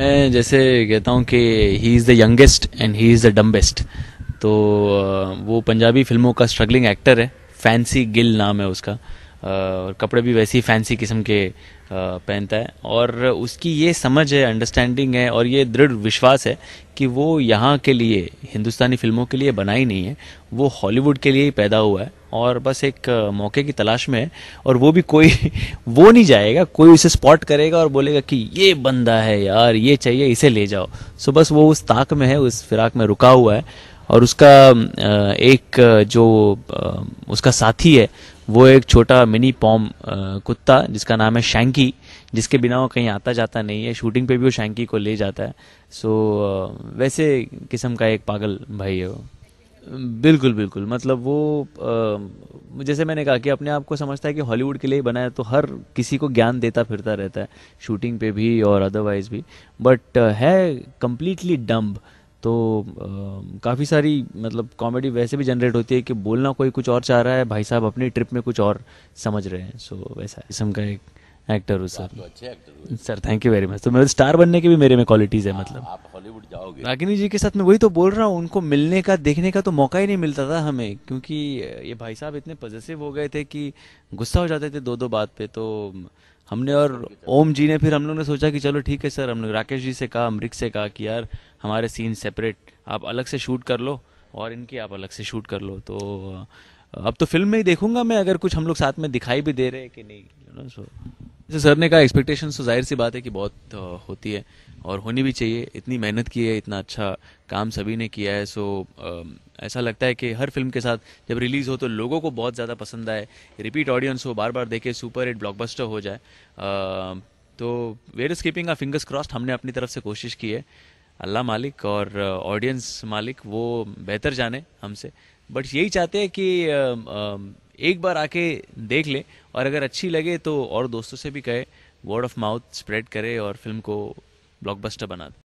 मैं जैसे कहता हूँ कि he is the youngest and he is the dumbest तो वो पंजाबी फिल्मों का स्ट्रगलिंग एक्टर है फैंसी गिल नाम है उसका और कपड़े भी वैसे ही फैंसी किस्म के पहनता है और उसकी ये समझ है अंडरस्टैंडिंग है और ये दृढ़ विश्वास है कि वो यहाँ के लिए हिंदुस्तानी फिल्मों के लिए बना ही नहीं है वो हॉलीवुड के लिए ही पैदा हुआ है और बस एक मौके की तलाश में है और वो भी कोई वो नहीं जाएगा कोई उसे स्पॉट करेगा और बोलेगा कि ये बंदा है यार ये चाहिए इसे ले जाओ सो बस वो उस ताक में है उस फिराक में रुका हुआ है और उसका एक जो उसका साथी है वो एक छोटा मिनी पॉम कुत्ता जिसका नाम है शैंकी जिसके बिना वो कहीं आता जाता नहीं है शूटिंग पे भी वो शैंकी को ले जाता है सो वैसे किस्म का एक पागल भाई है वो बिल्कुल बिल्कुल मतलब वो जैसे मैंने कहा कि अपने आप को समझता है कि हॉलीवुड के लिए बनाया तो हर किसी को ज्ञान देता फिरता रहता है शूटिंग पे भी और अदरवाइज भी बट है कम्प्लीटली डम्ब तो काफ़ी सारी मतलब कॉमेडी वैसे भी जनरेट होती है कि बोलना कोई कुछ और चाह रहा है भाई साहब अपनी ट्रिप में कुछ और समझ रहे हैं सो so, वैसा किस्म का एक एक्टर हूँ sir sir thank you very much तो मेरे स्टार बनने की भी मेरे में क्वालिटीज़ है हाँ, मतलब आप हॉलीवुड जाओगे रागिनी जी के साथ मैं वही तो बोल रहा हूँ उनको मिलने का देखने का तो मौका ही नहीं मिलता था हमें क्योंकि ये भाई साहब इतने पजेसिव हो गए थे कि गुस्सा हो जाते थे दो दो बात पे तो हमने और ओम जी ने फिर हम लोग ने सोचा कि चलो ठीक है सर हम लोग राकेश जी से कहा अमरिक से कहा कि यार हमारे सीन सेपरेट आप अलग से शूट कर लो और इनकी आप अलग से शूट कर लो तो अब तो फिल्म में ही देखूंगा मैं अगर कुछ हम लोग साथ में दिखाई भी दे रहे हैं कि नहीं यू नो सो जैसे सर ने कहा एक्सपेक्टेशन तो जाहिर सी बात है कि बहुत होती है और होनी भी चाहिए इतनी मेहनत की है इतना अच्छा काम सभी ने किया है सो ऐसा लगता है कि हर फिल्म के साथ जब रिलीज़ हो तो लोगों को बहुत ज़्यादा पसंद आए रिपीट ऑडियंस हो बार बार देखे सुपर हिट ब्लॉकबस्टर हो जाए तो where is keeping a fingers crossed हमने अपनी तरफ से कोशिश की है अल्लाह मालिक और ऑडियंस मालिक वो बेहतर जाने हमसे बट यही चाहते हैं कि एक बार आके देख ले और अगर अच्छी लगे तो और दोस्तों से भी कहे वर्ड ऑफ माउथ स्प्रेड करे और फिल्म को ब्लॉकबस्टर बना दे